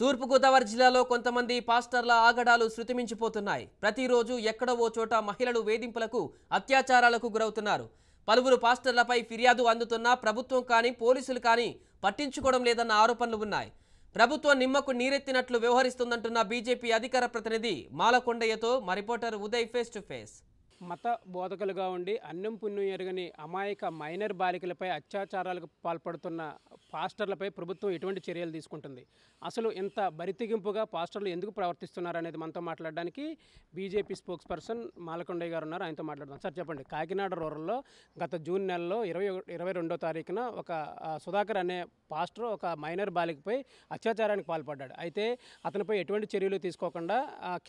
తూర్పుగోదావరి జిల్లాలో కొంతమంది పాస్టర్ల ఆగడాలు శృతిమించిపోతున్నాయి ప్రతిరోజు ఎక్కడో ఓ చోట మహిళలు వేధింపులకు అత్యాచారాలకు గురవుతున్నారు పలువురు పాస్టర్లపై ఫిర్యాదు అందుతున్నా ప్రభుత్వం కానీ పోలీసులు కానీ పట్టించుకోవడం లేదన్న ఆరోపణలు ఉన్నాయి ప్రభుత్వం నిమ్మకు నీరెత్తినట్లు వ్యవహరిస్తుందంటున్న బీజేపీ అధికార ప్రతినిధి మాలకొండయ్యతో మా reporter Uday face to face మత బోధకులుగా ఉండి అన్నం పుణ్యం ఎరగని అమాయక మైనర్ బాలికలపై అత్యాచారాలకు పాల్పడుతున్న పాస్టర్లపై ప్రభుత్వం ఎటువంటి చర్యలు తీసుకుంటుంది అసలు ఇంత బరితెగింపుగా పాస్టర్లు ఎందుకు ప్రవర్తిస్తున్నారు అనేది మనతో మాట్లాడడానికి బీజేపీ స్పోక్స్ పర్సన్ మాలకొండయ్య గారు ఉన్నారు ఆయనతో మాట్లాడదాం సార్ చెప్పండి కాకినాడ రూరల్లో గత జూన్ నెలలో ఇరవై ఇరవై రెండో తారీఖున ఒక సుధాకర్ అనే పాస్టర్ ఒక మైనర్ బాలికపై అత్యాచారానికి పాల్పడ్డాడు అయితే అతనిపై ఎటువంటి చర్యలు తీసుకోకుండా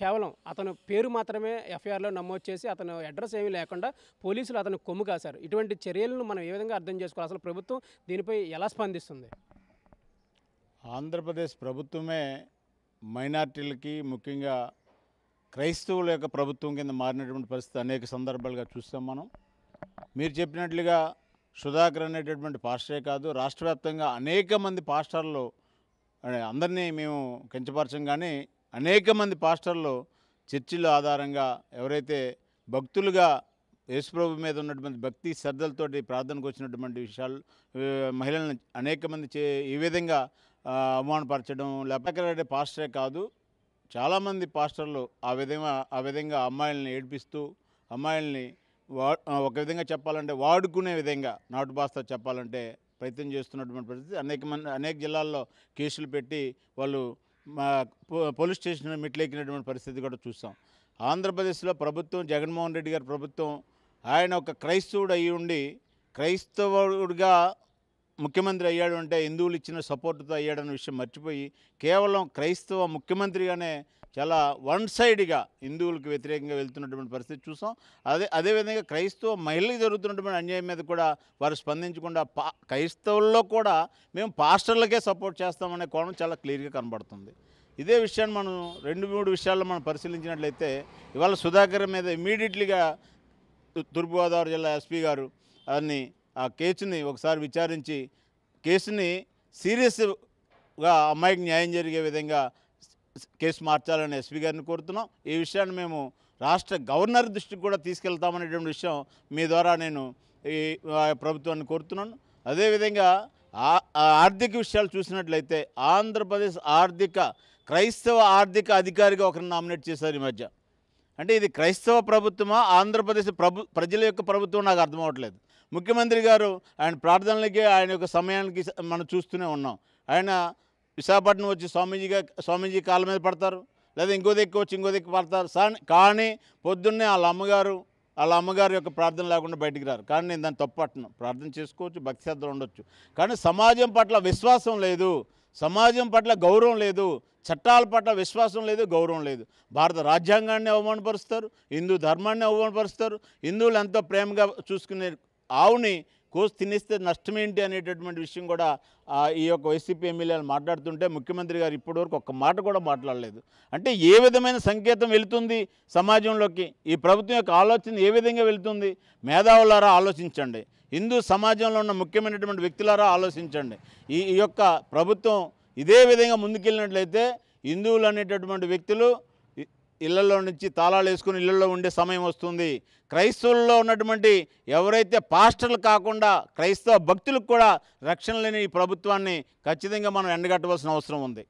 కేవలం అతను పేరు మాత్రమే ఎఫ్ఐఆర్లో నమోదు చేసి అతను అడ్రస్ ఏమీ లేకుండా పోలీసులు అతను కొమ్ము కాశారు ఇటువంటి చర్యలను మనం ఏ విధంగా అర్థం చేసుకోవాలి అసలు ప్రభుత్వం దీనిపై ఎలా స్పందిస్తుంది ఆంధ్రప్రదేశ్ ప్రభుత్వమే మైనార్టీలకి ముఖ్యంగా క్రైస్తవుల యొక్క ప్రభుత్వం కింద మారినటువంటి పరిస్థితి అనేక సందర్భాలుగా చూస్తాం మనం మీరు చెప్పినట్లుగా సుధాకర్ అనేటటువంటి పాస్టరే కాదు రాష్ట్ర వ్యాప్తంగా అనేక మంది పాస్టర్లు అందరినీ మేము కించపరచం కానీ అనేక మంది పాస్టర్లు చర్చిల ఆధారంగా ఎవరైతే భక్తులుగా యేసుప్రభు మీద ఉన్నటువంటి భక్తి శ్రద్ధలతోటి ప్రార్థనకు వచ్చినటువంటి విషయాలు మహిళలను అనేక మంది చే ఈ విధంగా అవమానపరచడం లేకపోతే పాస్టరే కాదు చాలామంది పాస్టర్లు ఆ విధంగా ఆ విధంగా అమ్మాయిలను ఏడిపిస్తూ అమ్మాయిల్ని వా ఒక విధంగా చెప్పాలంటే వాడుకునే విధంగా నాటు భాషతో చెప్పాలంటే ప్రయత్నం చేస్తున్నటువంటి పరిస్థితి అనేక మంది అనేక జిల్లాల్లో కేసులు పెట్టి వాళ్ళు పోలీస్ స్టేషన్ మెట్లెక్కినటువంటి పరిస్థితి కూడా చూసాం ఆంధ్రప్రదేశ్లో ప్రభుత్వం జగన్మోహన్ రెడ్డి గారి ప్రభుత్వం ఆయన ఒక క్రైస్తవుడు అయి ఉండి క్రైస్తవుడిగా ముఖ్యమంత్రి అయ్యాడు అంటే హిందువులు ఇచ్చిన సపోర్ట్తో అయ్యాడన్న విషయం మర్చిపోయి కేవలం క్రైస్తవ ముఖ్యమంత్రిగానే చాలా వన్ సైడ్గా హిందువులకు వ్యతిరేకంగా వెళ్తున్నటువంటి పరిస్థితి చూసాం అదే అదేవిధంగా క్రైస్తవ మహిళలకు జరుగుతున్నటువంటి అన్యాయం మీద కూడా వారు స్పందించకుండా పా క్రైస్తవుల్లో కూడా మేము పాస్టర్లకే సపోర్ట్ చేస్తామనే కోణం చాలా క్లియర్గా కనబడుతుంది ఇదే విషయాన్ని మనం రెండు మూడు విషయాల్లో మనం పరిశీలించినట్లయితే ఇవాళ సుధాకర్ మీద ఇమీడియట్లీగా తూర్పుగోదావరి జిల్లా ఎస్పీ గారు అని ఆ కేసుని ఒకసారి విచారించి కేసుని సీరియస్గా అమ్మాయికి న్యాయం జరిగే విధంగా కేసు మార్చాలని ఎస్పీ గారిని కోరుతున్నాం ఈ విషయాన్ని మేము రాష్ట్ర గవర్నర్ దృష్టికి కూడా తీసుకెళ్తామనేటువంటి విషయం మీ ద్వారా నేను ఈ ప్రభుత్వాన్ని కోరుతున్నాను అదేవిధంగా ఆర్థిక విషయాలు చూసినట్లయితే ఆంధ్రప్రదేశ్ ఆర్థిక క్రైస్తవ ఆర్థిక అధికారిగా ఒకరిని నామినేట్ చేశారు ఈ మధ్య అంటే ఇది క్రైస్తవ ప్రభుత్వమా ఆంధ్రప్రదేశ్ ప్రభు ప్రజల యొక్క ప్రభుత్వం నాకు అర్థం అవ్వట్లేదు ముఖ్యమంత్రి గారు ఆయన ప్రార్థనలకి ఆయన యొక్క సమయానికి మనం చూస్తూనే ఉన్నాం ఆయన విశాఖపట్నం వచ్చి స్వామీజీగా స్వామీజీ కాళ్ళ మీద పడతారు లేదా ఇంకో దిక్కు వచ్చి ఇంకో దిక్కు పడతారు కానీ పొద్దున్నే వాళ్ళ అమ్మగారు వాళ్ళ అమ్మగారి యొక్క ప్రార్థన లేకుండా బయటికి రారు కానీ నేను దాన్ని తప్పట్టను ప్రార్థన చేసుకోవచ్చు భక్తి శ్రద్ధలు ఉండొచ్చు కానీ సమాజం పట్ల విశ్వాసం లేదు సమాజం పట్ల గౌరవం లేదు చట్టాల పట్ల విశ్వాసం లేదు గౌరవం లేదు భారత రాజ్యాంగాన్ని అవమానపరుస్తారు హిందూ ధర్మాన్ని అవమానపరుస్తారు హిందువులు ఎంతో ప్రేమగా చూసుకునే ఆవుని కోసి తినేస్తే నష్టం ఏంటి అనేటటువంటి విషయం కూడా ఈ యొక్క వైసీపీ ఎమ్మెల్యేలు మాట్లాడుతుంటే ముఖ్యమంత్రి గారు ఇప్పటివరకు ఒక్క మాట కూడా మాట్లాడలేదు అంటే ఏ విధమైన సంకేతం వెళుతుంది సమాజంలోకి ఈ ప్రభుత్వం యొక్క ఆలోచన ఏ విధంగా వెళుతుంది మేధావులారా ఆలోచించండి హిందూ సమాజంలో ఉన్న ముఖ్యమైనటువంటి వ్యక్తులారా ఆలోచించండి ఈ యొక్క ప్రభుత్వం ఇదే విధంగా ముందుకెళ్ళినట్లయితే హిందువులు అనేటటువంటి వ్యక్తులు ఇళ్లలో నుంచి తాళాలు వేసుకుని ఇళ్లలో ఉండే సమయం వస్తుంది క్రైస్తవుల్లో ఉన్నటువంటి ఎవరైతే పాస్టర్లు కాకుండా క్రైస్తవ భక్తులకు కూడా రక్షణ లేని ఈ ప్రభుత్వాన్ని ఖచ్చితంగా మనం ఎండగట్టవలసిన అవసరం ఉంది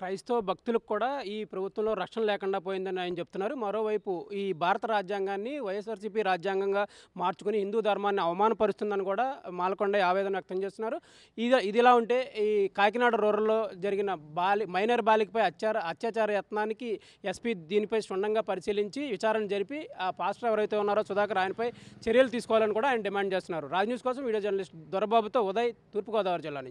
క్రైస్తవ భక్తులకు కూడా ఈ ప్రభుత్వంలో రక్షణ లేకుండా పోయిందని ఆయన చెప్తున్నారు మరోవైపు ఈ భారత రాజ్యాంగాన్ని వైఎస్ఆర్సీపీ రాజ్యాంగంగా మార్చుకుని హిందూ ధర్మాన్ని అవమానపరుస్తుందని కూడా మాలకొండ ఆవేదన వ్యక్తం చేస్తున్నారు ఇది ఇదిలా ఉంటే ఈ కాకినాడ రూరల్లో జరిగిన బాలి మైనర్ బాలికపై అత్యార అత్యాచార యత్నానికి ఎస్పీ దీనిపై క్షుణ్ణంగా పరిశీలించి విచారణ జరిపి ఆ పాస్టర్ ఎవరైతే ఉన్నారో సుధాకర్ ఆయనపై చర్యలు తీసుకోవాలని కూడా ఆయన డిమాండ్ చేస్తున్నారు రాజ్ న్యూస్ కోసం వీడియో జర్నలిస్ట్ దొరబాబుతో ఉదయ్ తూర్పుగోదావరి జిల్లా